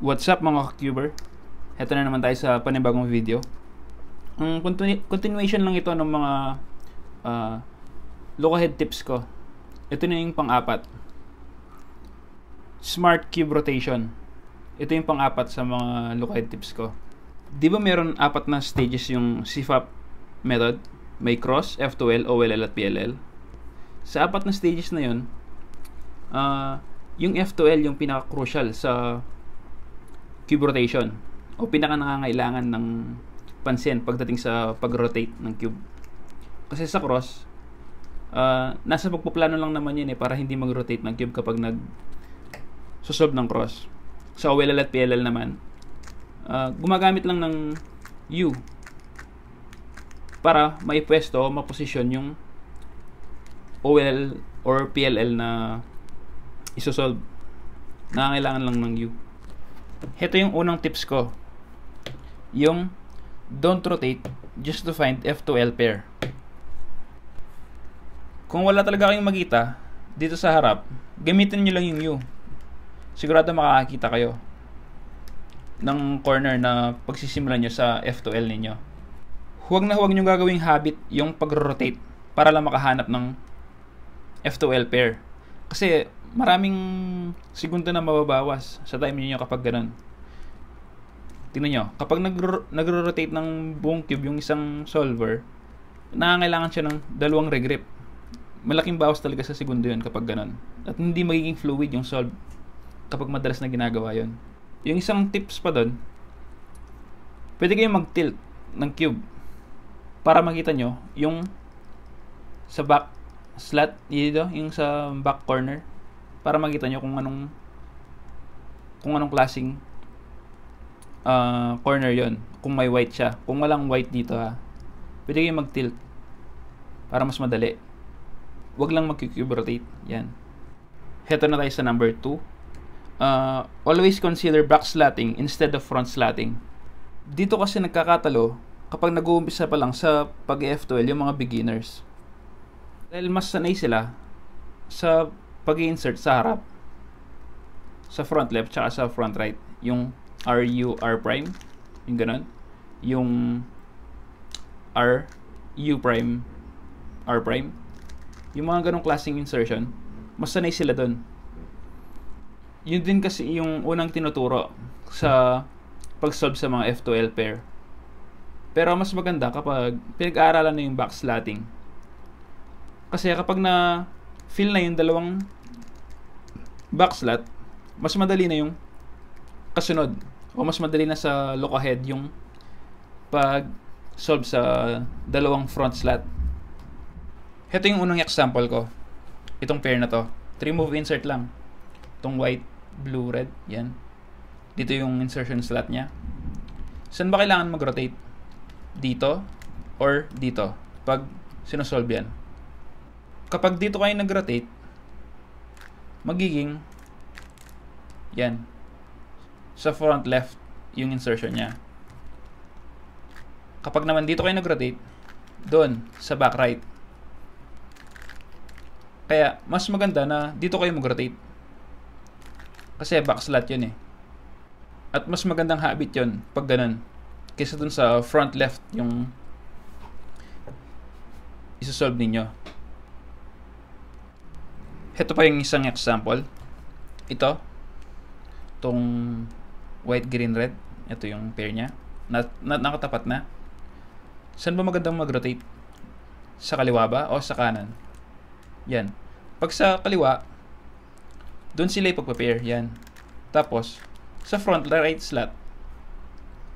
What's up mga cuber? Heto na naman tayo sa panibagong video. Ang um, continu- continuation lang ito ng mga uh, ah, look ahead tips ko. Ito na yung pang-apat. Smart cube rotation. Ito yung pang-apat sa mga look ahead tips ko. 'Di ba meron apat na stages yung CFAP method? May cross, F2L, OLL at PLL. Sa apat na stages na 'yon, uh, ah, yung F2L yung pinaka-crucial sa cube rotation o pinaka nangangailangan ng pansin pagdating sa pag-rotate ng cube. Kasi sa cross, uh, nasa pagpaplano lang naman yun eh para hindi mag-rotate ng cube kapag nag susob ng cross. Sa OLL at PLL naman, uh, gumagamit lang ng U para maipwesto o maposisyon yung OL or PLL na isosolve. Nangangailangan lang ng U heto yung unang tips ko. Yung don't rotate just to find F2L pair. Kung wala talaga kayong makita, dito sa harap, gamitin nyo lang yung U. Sigurado makakakita kayo ng corner na pagsisimulan nyo sa F2L ninyo. Huwag na huwag nyo gagawing habit yung pag-rotate para lang makahanap ng F2L pair. Kasi maraming segundo na mababawas sa time niyo kapag ganun. Tingnan nyo, kapag nagro- rotate ng buong cube yung isang solver, nangangailangan siya ng dalawang regrip. Malaking bawas talaga sa segundo yun kapag ganun. At hindi magiging fluid yung solve kapag madalas na ginagawa yon. Yung isang tips pa doon, pwede kayong mag-tilt ng cube para makita nyo yung sa back slot dito, yung sa back corner para makita nyo kung anong kung anong klasing uh, ah, corner yon kung may white siya. Kung walang white dito ha, pwede kayong mag-tilt para mas madali. wag lang mag-cube rotate. Yan. Heto na tayo sa number 2. Uh, ah, always consider back slatting instead of front slatting. Dito kasi nagkakatalo kapag nag-uumpisa pa lang sa pag-F12 yung mga beginners dahil mas sanay sila sa pag insert sa harap sa front left tsaka sa front right yung R U R prime yung ganun yung R U prime R prime yung mga ganong klaseng insertion mas sanay sila doon yun din kasi yung unang tinuturo sa pag-solve sa mga F2L pair pero mas maganda kapag pinag-aaralan na yung back backslotting kasi kapag na fill na yung dalawang backslot, mas madali na yung kasunod o mas madali na sa look ahead yung pag solve sa dalawang front slot. Ito yung unang example ko. Itong pair na to. 3 move insert lang. Itong white, blue, red. Yan. Dito yung insertion slot niya. Saan ba kailangan mag-rotate? Dito or dito? Pag sinosolve yan kapag dito kayo nag-rotate, magiging yan. Sa front left yung insertion niya. Kapag naman dito kayo nag-rotate, doon sa back right. Kaya mas maganda na dito kayo mag-rotate. Kasi back slot 'yun eh. At mas magandang habit 'yun pag ganun kaysa dun sa front left yung isosolve ninyo. Ito pa yung isang example. Ito. Itong white, green, red. Ito yung pair niya. Na, na, nakatapat na. Saan ba magandang mag-rotate? Sa kaliwa ba o sa kanan? Yan. Pag sa kaliwa, doon sila ipagpa-pair. Yan. Tapos, sa front right slot,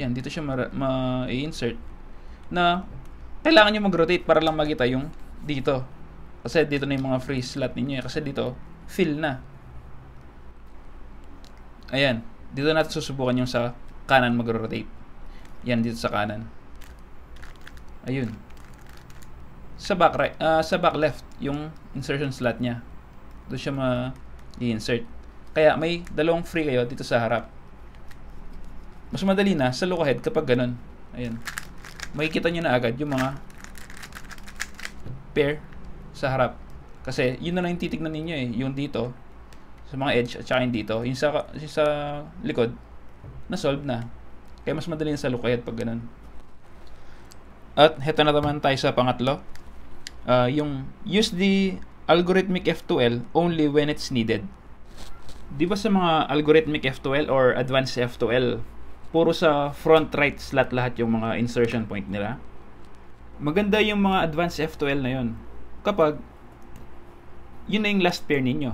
yan, dito siya ma-insert ma, na kailangan nyo mag-rotate para lang magita yung dito kasi dito na yung mga free slot ninyo. Eh. Kasi dito, fill na. Ayan. Dito natin susubukan yung sa kanan mag-rotate. Yan, dito sa kanan. Ayun. Sa back, right, uh, sa back left, yung insertion slot niya. Doon siya ma-insert. Kaya may dalawang free kayo dito sa harap. Mas madali na sa look ahead kapag ganun. Ayan. Makikita nyo na agad yung mga pair sa harap. Kasi yun na lang yung titignan ninyo eh. Yung dito, sa mga edge at saka yung dito. Yung sa, yung sa likod, na-solve na. Kaya mas madali sa lukayat pag ganun. At heto na naman tayo sa pangatlo. Uh, yung use the algorithmic F2L only when it's needed. Di ba sa mga algorithmic F2L or advanced F2L, puro sa front right slot lahat yung mga insertion point nila? Maganda yung mga advanced F2L na yon kapag yun na yung last pair ninyo.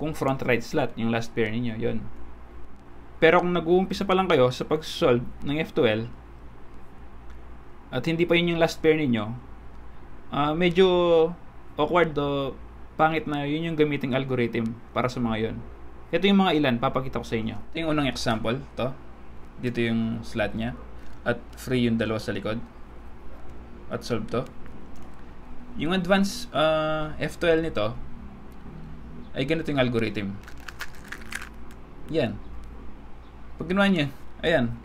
Kung front right slot, yung last pair ninyo, yun. Pero kung nag-uumpisa pa lang kayo sa pag-solve ng F12 at hindi pa yun yung last pair ninyo, uh, medyo awkward do pangit na yun yung gamiting algorithm para sa mga yun. Ito yung mga ilan, papakita ko sa inyo. Ito yung unang example, to. Dito yung slot niya. At free yung dalawa sa likod. At solve to. Yung advanced uh, F12 nito ay ganito yung algorithm. Yan. Pag ginawa niya, ayan,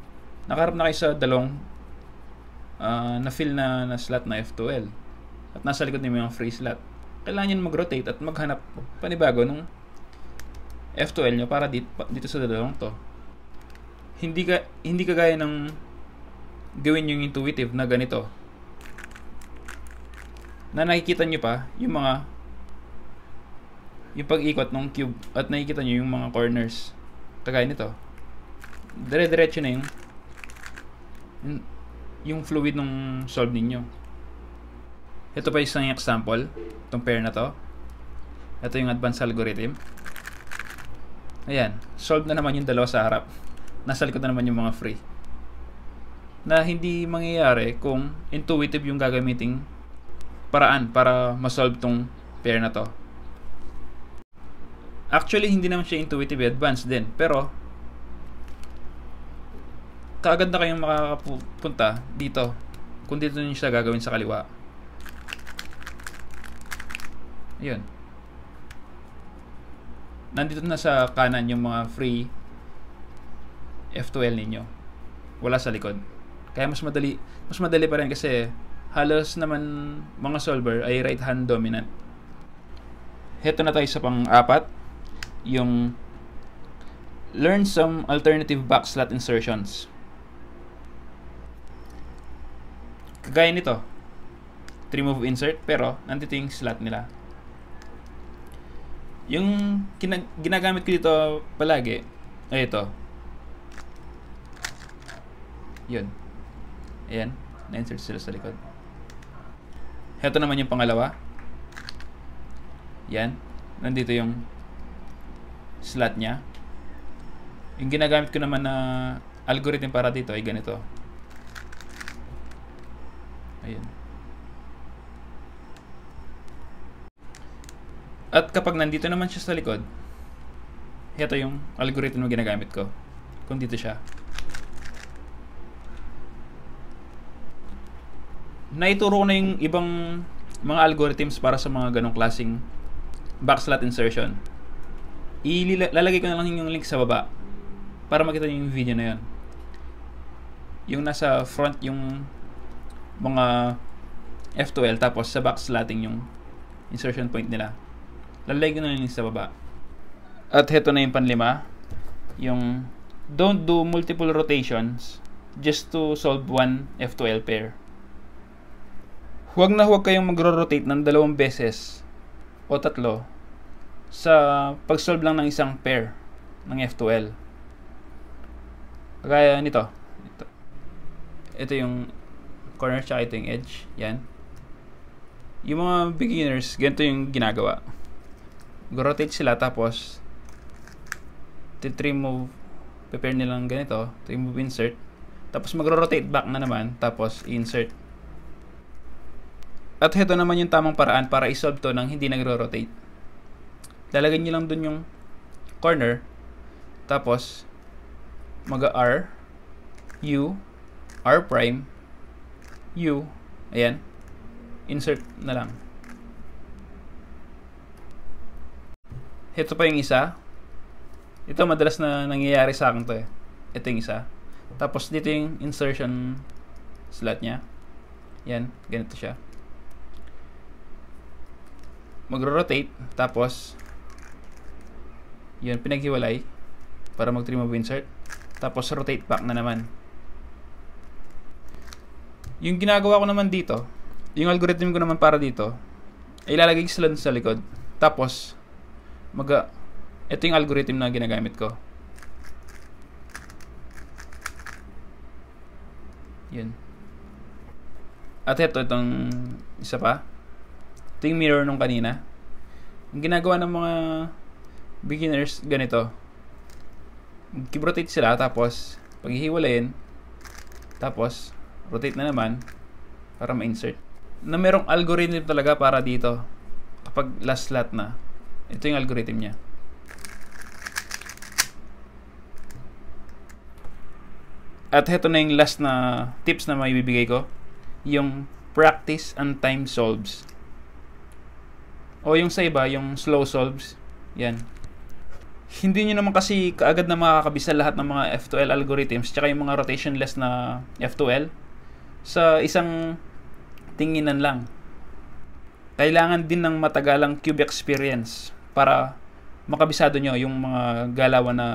nakaharap na kayo sa dalong uh, na-fill na, na slot na F12. At nasa likod niyo yung free slot. Kailangan nyo mag-rotate at maghanap panibago ng F12 nyo para dito, dito sa dalong to. Hindi, ka, hindi kagaya ng gawin yung intuitive na ganito na nakikita nyo pa yung mga yung pag-ikot ng cube at nakikita nyo yung mga corners kagaya nito dire-diretso na yung yung fluid nung solve ninyo ito pa isang example itong pair na to ito yung advanced algorithm ayan solve na naman yung dalawa sa harap nasa likod na naman yung mga free na hindi mangyayari kung intuitive yung gagamitin paraan para masolve tong pair na to. Actually, hindi naman siya intuitive advanced din. Pero, kaagad na kayong makakapunta dito. Kung dito nyo siya gagawin sa kaliwa. Ayun. Nandito na sa kanan yung mga free F2L ninyo. Wala sa likod. Kaya mas madali, mas madali pa rin kasi halos naman mga solver ay right hand dominant. Heto na tayo sa pang-apat, yung learn some alternative backslot insertions. Kagaya nito, 3-move insert pero nandito yung slot nila. Yung ginagamit ko dito palagi, ay ito. Yun. Ayan, na-insert sila sa likod. Heto naman yung pangalawa. Yan. Nandito yung slot niya. Yung ginagamit ko naman na algorithm para dito ay ganito. Ayan. At kapag nandito naman siya sa likod, heto yung algorithm na ginagamit ko. Kung dito siya, naituro ko na yung ibang mga algorithms para sa mga ganong klasing backslot insertion. Ilalagay ko na lang yung link sa baba para makita niyo yung video na yun. Yung nasa front yung mga F2L tapos sa backslotting yung insertion point nila. Lalagay ko na yung link sa baba. At heto na yung panlima. Yung don't do multiple rotations just to solve one F2L pair huwag na huwag kayong magro-rotate ng dalawang beses o tatlo sa pag-solve lang ng isang pair ng F2L. Kaya nito. Ito, ito yung corner tsaka ito yung edge. Yan. Yung mga beginners, ganito yung ginagawa. rotate sila tapos titrim move prepare nilang ganito. Ito move insert. Tapos magro-rotate back na naman tapos insert. At ito naman yung tamang paraan para isolve to ng hindi nagro-rotate. Lalagyan nyo lang dun yung corner. Tapos, mag-R, U, R prime, U, ayan, insert na lang. Ito pa yung isa. Ito madalas na nangyayari sa akin to eh. Ito yung isa. Tapos dito yung insertion slot niya. Yan, ganito siya magro-rotate tapos yun pinaghiwalay para mag trim move insert tapos rotate back na naman yung ginagawa ko naman dito yung algorithm ko naman para dito ay ilalagay ko sila sa likod tapos mag ito yung algorithm na ginagamit ko yun at ito itong isa pa ito yung mirror nung kanina. Ang ginagawa ng mga beginners, ganito. Rotate sila, tapos paghihiwalayin, tapos rotate na naman para ma-insert. Na merong algorithm talaga para dito. Kapag last slot na. Ito yung algorithm niya. At heto na yung last na tips na maibibigay ko. Yung practice and time solves. O yung sa iba, yung slow solves. Yan. Hindi nyo naman kasi kaagad na makakabisa lahat ng mga F2L algorithms tsaka yung mga rotationless na F2L sa isang tinginan lang. Kailangan din ng matagalang cube experience para makabisado nyo yung mga galawan na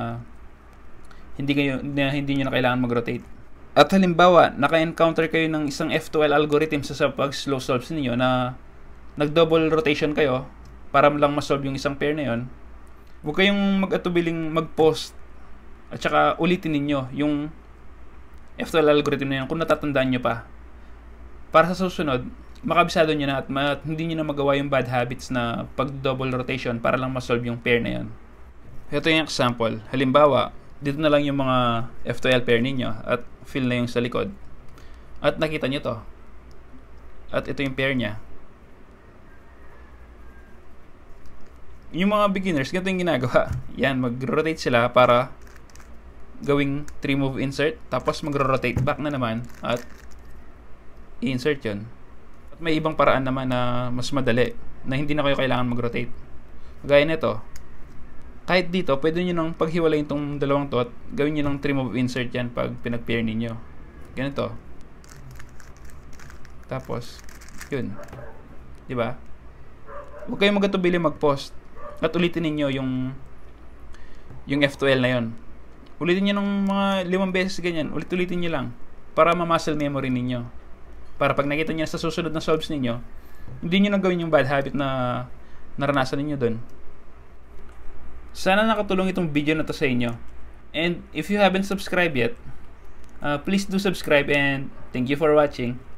hindi kayo na hindi niyo na kailangan mag-rotate. At halimbawa, naka-encounter kayo ng isang F2L algorithm sa, sa pag slow solves niyo na nag-double rotation kayo para lang masolve yung isang pair na yon, huwag kayong mag-atubiling mag-post at saka ulitin ninyo yung F12 algorithm na yun kung natatandaan nyo pa. Para sa susunod, makabisado nyo na at ma- hindi nyo na magawa yung bad habits na pag-double rotation para lang masolve yung pair na yun. Ito yung example. Halimbawa, dito na lang yung mga F2L pair ninyo at fill na yung sa likod. At nakita nyo to. At ito yung pair niya. yung mga beginners, ganito yung ginagawa. Yan, mag-rotate sila para gawing 3 move insert tapos magro-rotate back na naman at i-insert yun at may ibang paraan naman na mas madali na hindi na kayo kailangan mag-rotate gaya nito kahit dito pwede nyo nang paghiwalayin itong dalawang to at gawin nyo ng 3 move insert yan pag pinag-pair ninyo ganito tapos yun ba? diba huwag kayong magatubili mag-post at ulitin ninyo yung yung F12 na yon. Ulitin niyo ng mga limang beses ganyan. Ulit-ulitin niyo lang para ma-muscle memory ninyo. Para pag nakita niyo sa susunod na solves ninyo, hindi niyo nang gawin yung bad habit na naranasan ninyo doon. Sana nakatulong itong video na to sa inyo. And if you haven't subscribed yet, uh, please do subscribe and thank you for watching.